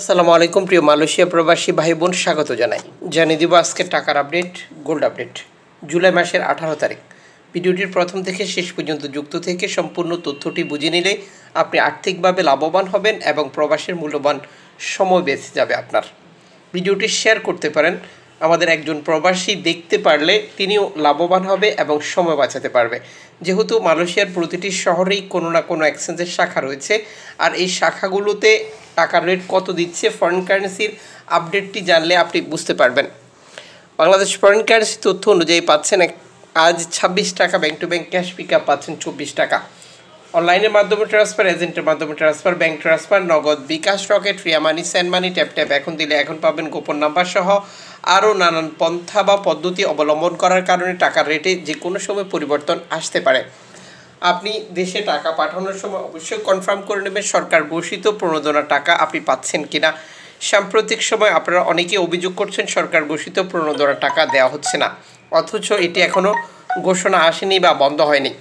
আসসালামু আলাইকুম প্রিয় মালয়েশিয়া প্রবাসী ভাই বোন স্বাগত জানাই জানিয়ে দিব আজকে টাকার আপডেট গোল্ড আপডেট জুলাই মাসের আঠারো তারিখ ভিডিওটির প্রথম থেকে শেষ পর্যন্ত যুক্ত থেকে সম্পূর্ণ তথ্যটি বুঝে নিলে আপনি আর্থিকভাবে লাভবান হবেন এবং প্রবাসের মূল্যবান সময় বেঁচে যাবে আপনার ভিডিওটি শেয়ার করতে পারেন আমাদের একজন প্রবাসী দেখতে পারলে তিনিও লাভবান হবে এবং সময় বাঁচাতে পারবে যেহেতু মালয়েশিয়ার প্রতিটি শহরেই কোনো না কোনো এক্সচেঞ্জের শাখা রয়েছে আর এই শাখাগুলোতে টাকার রেট কত দিচ্ছে ফরেন কারেন্সির আপডেটটি জানলে আপনি বুঝতে পারবেন বাংলাদেশ ফরেন কারেন্সি তথ্য অনুযায়ী পাচ্ছেন আজ ছাব্বিশ টাকা bank to bank cash pick up পাচ্ছেন চব্বিশ টাকা অনলাইনের মাধ্যমে ট্রান্সফার এজেন্টের মাধ্যমে transfer bank transfer Nagad bKash Rocket ফ্রিয়া money send money tap tap এখন দিলে এখন পাবেন গোপন নাম্বার সহ আরও নানান পন্থা বা পদ্ধতি অবলম্বন করার কারণে টাকার রেটে যে কোনো সময় পরিবর্তন আসতে পারে আপনি দেশে টাকা পাঠানোর সময় অবশ্যই কনফার্ম করে নেবেন সরকার ঘোষিত প্রণোদনা টাকা আপনি পাচ্ছেন কিনা সাম্প্রতিক সময় আপনারা অনেকে অভিযোগ করছেন সরকার ঘোষিত প্রণোদনা টাকা দেওয়া হচ্ছে না অথচ এটি এখনও ঘোষণা আসেনি বা বন্ধ হয়নি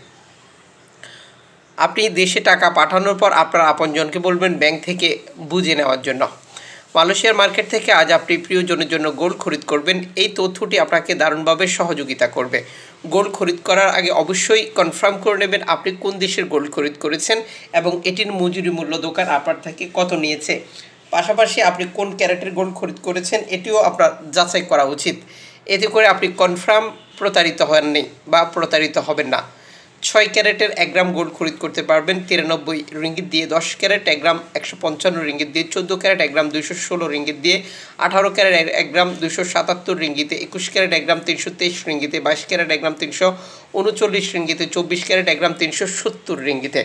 আপনি দেশে টাকা পাঠানোর পর আপনার আপনজনকে বলবেন ব্যাংক থেকে বুঝে নেওয়ার জন্য মালয়েশিয়ার মার্কেট থেকে আজ আপনি প্রিয়জনের জন্য গোল্ড খরিদ করবেন এই তথ্যটি আপনাকে দারুণভাবে সহযোগিতা করবে গোল্ড খরিদ করার আগে অবশ্যই কনফার্ম করে নেবেন আপনি কোন দেশের গোল্ড খরিদ করেছেন এবং এটির মজুরি মূল্য দোকান আপনার থেকে কত নিয়েছে পাশাপাশি আপনি কোন ক্যারেটের গোল্ড খরিদ করেছেন এটিও আপনার যাচাই করা উচিত এতে করে আপনি কনফার্ম প্রতারিত হননি বা প্রতারিত হবেন না ছয় ক্যারেটের এক গ্রাম গোল্ড খরিদ করতে পারবেন তিরানব্বই রিঙ্গিত দিয়ে দশ ক্যারেট এক গ্রাম একশো পঞ্চান্ন রিঙ্গিত দিয়ে চোদ্দো ক্যারেট এক গ্রাম দুইশো ষোলো রিঙ্গিত দিয়ে আঠারো ক্যারেট এক গ্রাম দুশো সাতাত্তর রিঙ্গিতে একুশ ক্যারেট এক গ্রাম তিনশো তেইশ রিঙ্গিতে বাইশ ক্যারেট এক গ্রাম তিনশো উনচল্লিশ রিঙ্গিতে চব্বিশ ক্যারেট এক গ্রাম তিনশো সত্তর রিঙ্গিতে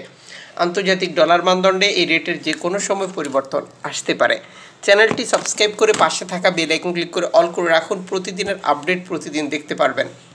আন্তর্জাতিক ডলার মানদণ্ডে এই রেটের যে কোনো সময় পরিবর্তন আসতে পারে চ্যানেলটি সাবস্ক্রাইব করে পাশে থাকা বেল আইকন ক্লিক করে অল করে রাখুন প্রতিদিনের আপডেট প্রতিদিন দেখতে পারবেন